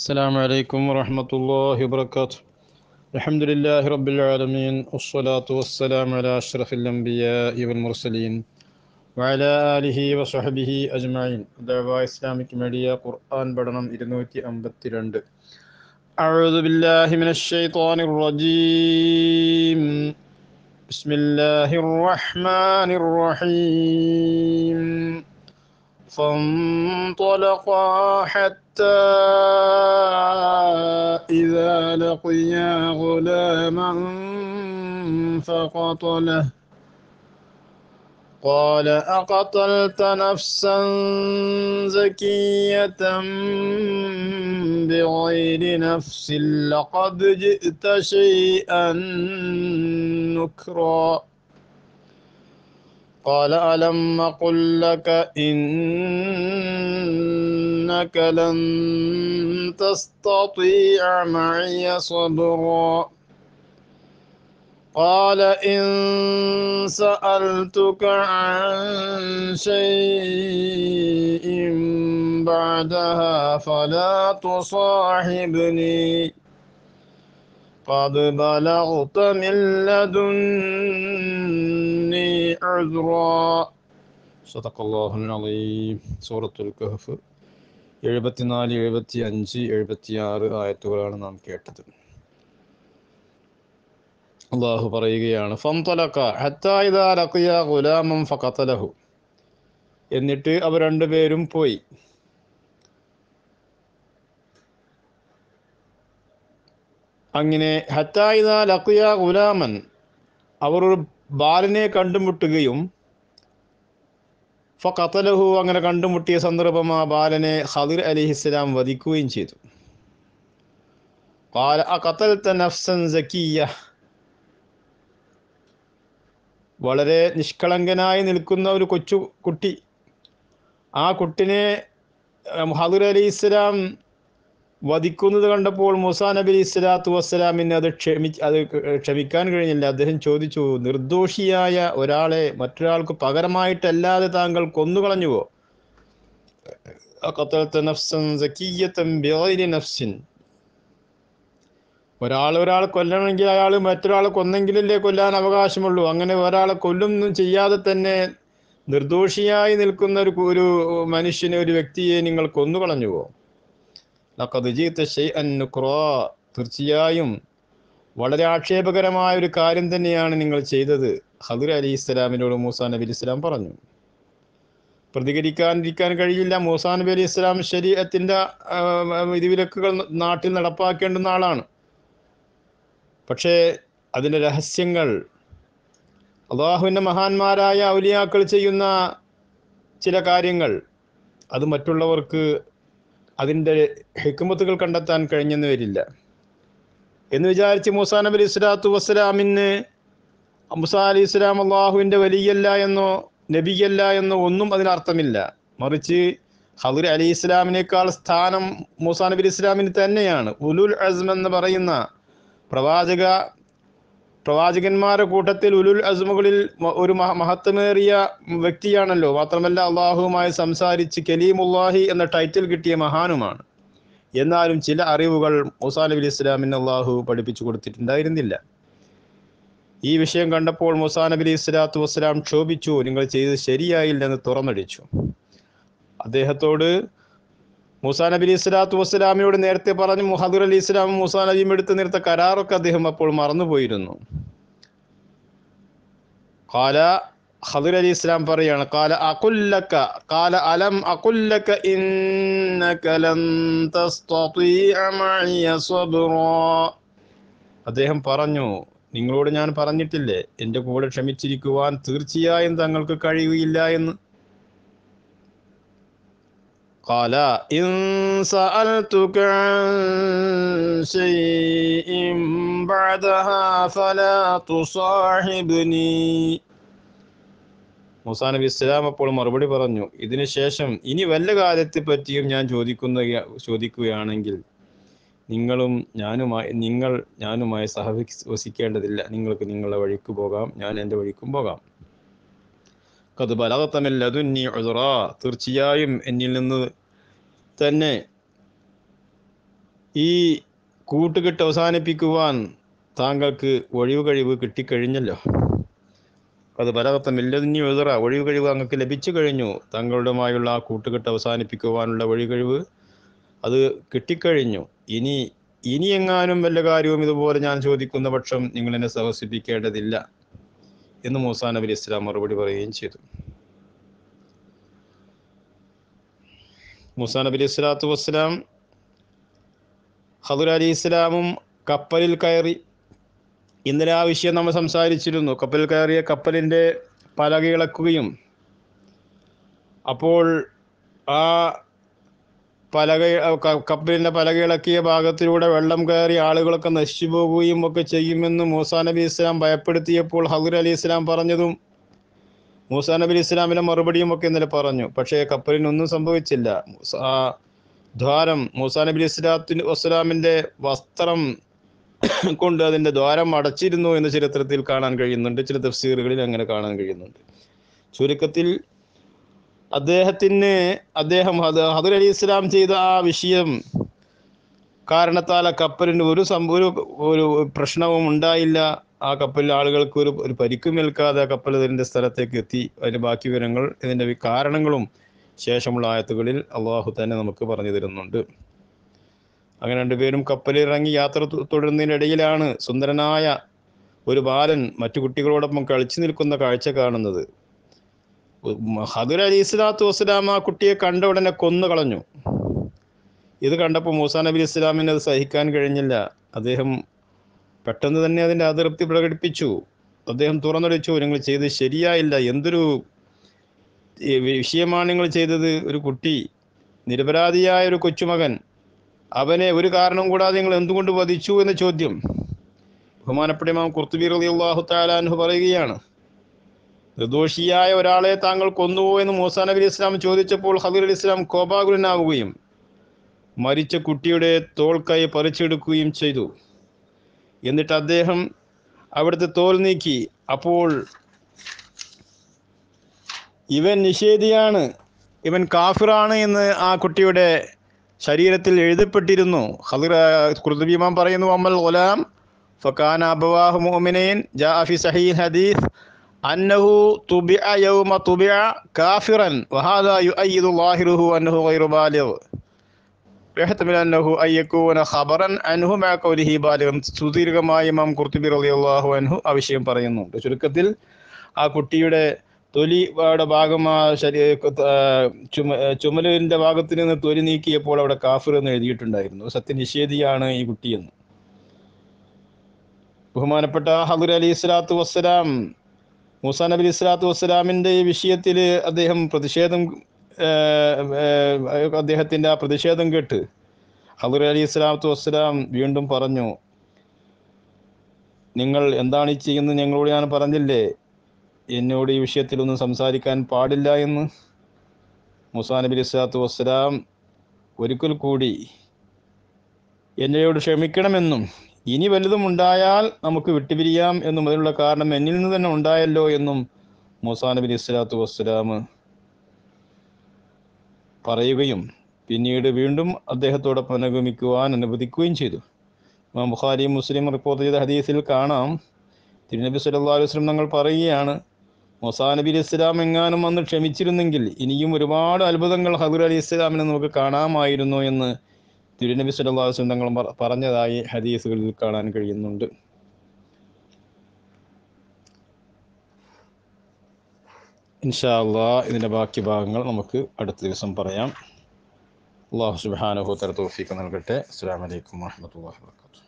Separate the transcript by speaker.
Speaker 1: السلام عليكم ورحمة الله وبركاته الحمد لله رب العالمين والصلاة والسلام على أشرف الأنبياء والمرسلين وعلى آله وصحبه أجمعين دعوة إسلامك ميديا قرآن بدنم إرنوتي أمبتي رند أعوذ بالله من الشيطان الرجيم بسم الله الرحمن الرحيم فانطلقا حتى إذا لقيا غلاما فقتله قال أقتلت نفسا زكية بغير نفس لقد جئت شيئا نكرا قال ألم أقل لك إنك لن تستطيع معي صبرا قال إن سألتك عن شيء بعدها فلا تصاحبني قد بلغت من لدني عذرا صدق الله العظيم سورة الكهف എഴുപത്തിനാല് എഴുപത്തി അഞ്ച് ആയത്തുകളാണ് നാം കേട്ടത് അള്ളാഹു പറയുകയാണ് എന്നിട്ട് അവർ രണ്ടുപേരും പോയി അങ്ങനെ ഹത്തായിദ ലക്കിയ ഗുലാമൻ അവർ ഒരു ബാലിനെ കണ്ടുമുട്ടുകയും ഫഖത്തലഹു അങ്ങനെ കണ്ടുമുട്ടിയ സന്ദർഭം ആ ബാലനെ ഹദിർ അലിഹിസ്സലാം വധിക്കുകയും ചെയ്തു قال വളരെ നിഷ്കളങ്കനായി നിൽക്കുന്ന ഒരു കൊച്ചു കുട്ടി ആ കുട്ടിനെ ഹദുർ അലി ഇസ്ലാം വധിക്കുന്നത് കണ്ടപ്പോൾ മുസാ നബി ഇസ്ലാത്തു വസ്സലാമിന് അത് ക്ഷമി അത് ക്ഷമിക്കാൻ കഴിഞ്ഞില്ല അദ്ദേഹം ചോദിച്ചു നിർദോഷിയായ ഒരാളെ മറ്റൊരാൾക്ക് പകരമായിട്ടല്ലാതെ താങ്കൾ കൊന്നുകളഞ്ഞുവോ ഒരാൾ ഒരാളെ കൊല്ലണമെങ്കിൽ അയാൾ മറ്റൊരാളെ കൊന്നെങ്കിലല്ലേ കൊല്ലാൻ അവകാശമുള്ളൂ അങ്ങനെ ഒരാളെ കൊല്ലൊന്നും ചെയ്യാതെ തന്നെ നിർദോഷിയായി നിൽക്കുന്ന ഒരു ഒരു മനുഷ്യനെ ഒരു വ്യക്തിയെ നിങ്ങൾ കൊന്നുകളഞ്ഞുവോ തീർച്ചയായും വളരെ ആക്ഷേപകരമായ ഒരു കാര്യം തന്നെയാണ് നിങ്ങൾ ചെയ്തത് ഹദുർ അലി ഇസ്ലാമിനോട് മൂസാ നബി ഇസ്ലാം പറഞ്ഞു പ്രതികരിക്കാതിരിക്കാൻ കഴിയില്ല മൂസാ നബി അലി ഇസ്ലാം ശരീരത്തിൻ്റെ വിധിവിലക്കുകൾ നാട്ടിൽ നടപ്പാക്കേണ്ടുന്ന ആളാണ് പക്ഷേ അതിൻ്റെ രഹസ്യങ്ങൾ അള്ളാഹുവിൻ്റെ മഹാന്മാരായ ഔലിയാക്കൾ ചെയ്യുന്ന ചില കാര്യങ്ങൾ അത് മറ്റുള്ളവർക്ക് അതിൻ്റെ ഹെക്കുമത്തുകൾ കണ്ടെത്താൻ കഴിഞ്ഞെന്ന് വരില്ല എന്ന് വിചാരിച്ച് മൂസാ നബി ഇസ്ലാത്തു വസ്സലാമിന് മുസാ അലി ഇസ്ലാം അള്ളാഹുവിൻ്റെ വലിയല്ല എന്നോ നബിയല്ല എന്നോ ഒന്നും അതിനർത്ഥമില്ല മറിച്ച് ഹദുർ അലി ഇസ്ലാമിനേക്കാൾ സ്ഥാനം മൂസാ നബി ഇസ്ലാമിന് തന്നെയാണ് ഉലുൽ അസ്ം എന്ന് പറയുന്ന പ്രവാചക പ്രവാചകന്മാരുടെ കൂട്ടത്തിൽ ഉലുൽ അസ്മുകളിൽ ഒരു മഹത്വമേറിയ വ്യക്തിയാണല്ലോ മാത്രമല്ല അള്ളാഹുവുമായി സംസാരിച്ച് കലീമുല്ലാഹി എന്ന ടൈറ്റിൽ കിട്ടിയ മഹാനുമാണ് എന്നാലും ചില അറിവുകൾ മുസാ നബി ഇസ്ലാമിന് അള്ളാഹു പഠിപ്പിച്ചു കൊടുത്തിട്ടുണ്ടായിരുന്നില്ല ഈ വിഷയം കണ്ടപ്പോൾ മുസാ നബി ഇസ്ലാത്തു വസ്സലാം ക്ഷോഭിച്ചു നിങ്ങൾ ചെയ്ത് ശരിയായില്ലെന്ന് തുറന്നടിച്ചു അദ്ദേഹത്തോട് മുസാ നബി ഇസ്ലാത്തു വസ്സലാമിനോട് നേരത്തെ പറഞ്ഞു മുഹദുർ അലി ഇസ്ലാമും മുസാ നബിയും എടുത്തു നിർത്ത കരാറൊക്കെ അദ്ദേഹം അപ്പോൾ മറന്നുപോയിരുന്നു കാല ഖദിർ അലി ഇസ്ലാം പറയാണ് കാല അകുല്ലക്ക കാല അലം അകുല്ലക്ക ഇന്നക ലൻ തസ്തതീഅ മഇയ സബ്റ അദ്ദേഹം പറഞ്ഞു നിങ്ങളോട് ഞാൻ പറഞ്ഞിട്ടില്ലേ എൻ്റെ കൂടെ ക്ഷമിച്ചിരിക്കുവാൻ തീർച്ചയായും തങ്ങൾക്ക് കഴിയുകയില്ല എന്ന് قال إن سألتك عن شيء بعدها فلا تصاحبني മൂസ നബി ഇസ്ലാം അപ്പോൾ മറുപടി പറഞ്ഞു ഇതിനുശേഷം ഇനി വല്ല കാര്യത്തെ പറ്റിയും ഞാൻ ചോദിക്കുന്ന ചോദിക്കുകയാണെങ്കിൽ നിങ്ങളും ഞാനുമായി നിങ്ങൾ ഞാനുമായി സഹവസിക്കേണ്ടതില്ല നിങ്ങൾക്ക് നിങ്ങളുടെ വഴിക്ക് പോകാം ഞാൻ എൻ്റെ വഴിക്കും പോകാം കത് ബലകത്തമല്ലതുന്നി ഉദറ തീർച്ചയായും എന്നിൽ നിന്ന് തന്നെ ഈ കൂട്ടുകെട്ട് അവസാനിപ്പിക്കുവാൻ താങ്കൾക്ക് ഒഴിവ് കഴിവ് കിട്ടിക്കഴിഞ്ഞല്ലോ അത് ബലകത്തമില്ലതിനി എഴുതറ ഒഴിവ് കഴിവ് അങ്ങക്ക് ലഭിച്ചു കഴിഞ്ഞു താങ്കളുടെമായുള്ള ആ കൂട്ടുകെട്ട് അവസാനിപ്പിക്കുവാനുള്ള കഴിവ് അത് കിട്ടിക്കഴിഞ്ഞു ഇനി ഇനി എങ്ങാനും വല്ല കാര്യവും ഇതുപോലെ ഞാൻ ചോദിക്കുന്ന പക്ഷം നിങ്ങൾ എന്നെ സഹസിപ്പിക്കേണ്ടതില്ല എന്ന് മൂസാ നബി ഇസ്ലാം മറുപടി പറയുകയും ചെയ്തു മൂസാ നബി അലൈഹി സ്വലാത്തു വസ്സലാം ഹദുർ അലി ഇസ്ലാമും കപ്പലിൽ കയറി ഇന്നലെ ആ വിഷയം നമ്മൾ സംസാരിച്ചിരുന്നു കപ്പലിൽ കയറിയ കപ്പലിൻ്റെ പലക അപ്പോൾ ആ പലക കപ്പലിൻ്റെ പലകിളക്കിയ ഭാഗത്തിലൂടെ വെള്ളം കയറി ആളുകളൊക്കെ നശിച്ചു പോകുകയും ഒക്കെ ചെയ്യുമെന്ന് മൂസാ നബി ഇസ്ലാം ഭയപ്പെടുത്തിയപ്പോൾ ഹഗുർ അലി ഇസ്ലാം പറഞ്ഞതും മൂസാ നബി ഇസ്ലാമിൻ്റെ മറുപടിയും ഒക്കെ ഇന്നലെ പറഞ്ഞു പക്ഷേ കപ്പലിനൊന്നും സംഭവിച്ചില്ല ദ്വാരം മൂസാ നബി ഇസ്ലാത്തിന് വസ്സലാമിൻ്റെ വസ്ത്രം കൊണ്ട് അതിൻ്റെ ദ്വാരം അടച്ചിരുന്നു എന്ന് ചരിത്രത്തിൽ കാണാൻ കഴിയുന്നുണ്ട് ചില തഫ്സീറുകളിൽ അങ്ങനെ കാണാൻ കഴിയുന്നുണ്ട് ചുരുക്കത്തിൽ അദ്ദേഹത്തിന് അദ്ദേഹം ഹദുർ അലി ഇസ്ലാം ചെയ്ത ആ വിഷയം കാരണത്താൽ ആ കപ്പലിന് ഒരു ഒരു ഒരു പ്രശ്നവും ഉണ്ടായില്ല ആ കപ്പലിലെ ആളുകൾക്ക് ഒരു ഒരു പരിക്കും ഏൽക്കാതെ ആ കപ്പൽ ഇതിൻ്റെ സ്ഥലത്തേക്ക് എത്തി അതിൻ്റെ ബാക്കി വിവരങ്ങൾ ഇതിൻ്റെ കാരണങ്ങളും ശേഷമുള്ള ആയത്തുകളിൽ അള്ളാഹു തന്നെ നമുക്ക് പറഞ്ഞു തരുന്നുണ്ട് അങ്ങനെ രണ്ടുപേരും ഇറങ്ങി യാത്ര തുടരുന്നതിനിടയിലാണ് സുന്ദരനായ ഒരു ബാലൻ മറ്റു കുട്ടികളോടൊപ്പം കളിച്ചു നിൽക്കുന്ന കാഴ്ച കാണുന്നത് ഹദുർ അലി ഇസ്ലാത്തു വസ്സലാം ആ കുട്ടിയെ കണ്ട ഉടനെ കൊന്നു കളഞ്ഞു ഇത് കണ്ടപ്പോൾ മൂസാ നബി ഇസ്ലാമിന് അത് സഹിക്കാൻ കഴിഞ്ഞില്ല അദ്ദേഹം പെട്ടെന്ന് തന്നെ അതിൻ്റെ അതൃപ്തി പ്രകടിപ്പിച്ചു അദ്ദേഹം തുറന്നടിച്ചു നിങ്ങൾ ചെയ്ത് ശരിയായില്ല എന്തൊരു വിഷയമാണ് നിങ്ങൾ ചെയ്തത് ഒരു കുട്ടി നിരപരാധിയായ ഒരു കൊച്ചുമകൻ അവനെ ഒരു കാരണം കൂടാതെ നിങ്ങൾ എന്തുകൊണ്ട് വധിച്ചു എന്ന ചോദ്യം ബഹുമാനപ്പെട്ട കുർത്തുബീർ കുർത്തുബി അള്ളാഹു താലാൻഹു പറയുകയാണ് നിർദോഷിയായ ഒരാളെ താങ്കൾ കൊന്നുപോ എന്ന് മൂസാ നബി ഇസ്ലാം ചോദിച്ചപ്പോൾ ഹബീർ അലി ഇസ്ലാം കോപാകുലനാവുകയും മരിച്ച കുട്ടിയുടെ തോൾക്കൈ പറിച്ചെടുക്കുകയും ചെയ്തു എന്നിട്ട് അദ്ദേഹം അവിടുത്തെ തോൽ നീക്കി അപ്പോൾ ഇവൻ നിഷേധിയാണ് ഇവൻ കാഫിറാണ് എന്ന് ആ കുട്ടിയുടെ ശരീരത്തിൽ എഴുതപ്പെട്ടിരുന്നു ഹദർ കുർദുബിമാം പറയുന്നു അമ്മൽ ഗുലാം ഫക്കാൻ അബവാഹ് മോമിനൈൻ ജാഫി സഹീൻ ഹദീഫ് അന്നഹു തുബിഅ യൗമ തുബിഅ കാഫിറൻ വഹാദ യുഅയ്യിദു ളാഹിറുഹു അന്നഹു ഗൈറു ബാലിഗ് യഹ്തമിൽ അന്നഹു അയ്യകൂന ഖബറൻ അൻഹു മാ ഖൗലിഹി ബാലിഗൻ സുദീർഘമായി ഇമാം ഖുർത്തുബി റളിയല്ലാഹു അൻഹു ആ വിഷയം പറയുന്നുണ്ട് ചുരുക്കത്തിൽ ആ കുട്ടിയുടെ തൊലിയുടെ ഭാഗമാ ശരീ ചുമ ചുമലിൻ്റെ ഭാഗത്ത് നിന്ന് തൊലി നീക്കിയപ്പോൾ അവിടെ കാഫിർ എന്ന് എഴുതിയിട്ടുണ്ടായിരുന്നു സത്യനിഷേധിയാണ് ഈ കുട്ടിയെന്ന് ബഹുമാനപ്പെട്ട ഹദുർ അലി സ്വലാത്തു വസ്സലാം മൂസ നബി ഇസ്ലാത്തു വസ്സലാമിൻ്റെ ഈ വിഷയത്തിൽ അദ്ദേഹം പ്രതിഷേധം അദ്ദേഹത്തിൻ്റെ ആ പ്രതിഷേധം കേട്ട് അബുർ അലി ഇസ്ലാത്തു വസ്സലാം വീണ്ടും പറഞ്ഞു നിങ്ങൾ എന്താണ് ഈ ചെയ്യുന്നത് ഞങ്ങളോട് ഞാൻ പറഞ്ഞില്ലേ എന്നോട് ഈ വിഷയത്തിലൊന്നും സംസാരിക്കാൻ പാടില്ല എന്ന് മുസാ നബി ഇസ്ലാത്തു വസ്സലാം ഒരിക്കൽ കൂടി എന്നോട് ക്ഷമിക്കണമെന്നും ഇനി വലുതും ഉണ്ടായാൽ നമുക്ക് വിട്ടുപിരിയാം എന്നും അതിനുള്ള കാരണം എന്നിൽ നിന്ന് തന്നെ ഉണ്ടായല്ലോ എന്നും മൂസാ നബി ഇസ്ലാത്തു വസ്സലാമ് പറയുകയും പിന്നീട് വീണ്ടും അദ്ദേഹത്തോടൊപ്പം അനുഗമിക്കുവാൻ അനുവദിക്കുകയും ചെയ്തു ഇമാം ബുഖാരി മുസ്ലിം റിപ്പോർട്ട് ചെയ്ത ഹദീസിൽ കാണാം തിരുനബി സല്ലാ അലുസ്ലം തങ്ങൾ പറയുകയാണ് മൊസാ നബി ഇസ്ലാം എങ്ങാനും അന്ന് ക്ഷമിച്ചിരുന്നെങ്കിൽ ഇനിയും ഒരുപാട് അത്ഭുതങ്ങൾ ഹദുർ അലി ഇസ്ലാമിനെ നമുക്ക് കാണാമായിരുന്നു എന്ന് തിരുനബി സല്ലല്ലാഹു അലൈഹി തങ്ങൾ പറഞ്ഞതായി ഹദീസുകളിൽ കാണാൻ കഴിയുന്നുണ്ട് ഇൻഷാ അള്ളാ ഇതിൻ്റെ ബാക്കി ഭാഗങ്ങൾ നമുക്ക് അടുത്ത ദിവസം പറയാം അള്ളാഹു സുബാനുഹു തല തോഫിക്ക് നൽകട്ടെ അസ്സാം വലൈക്കും വാഹമത്തല്ലാ വാബർക്കാത്തു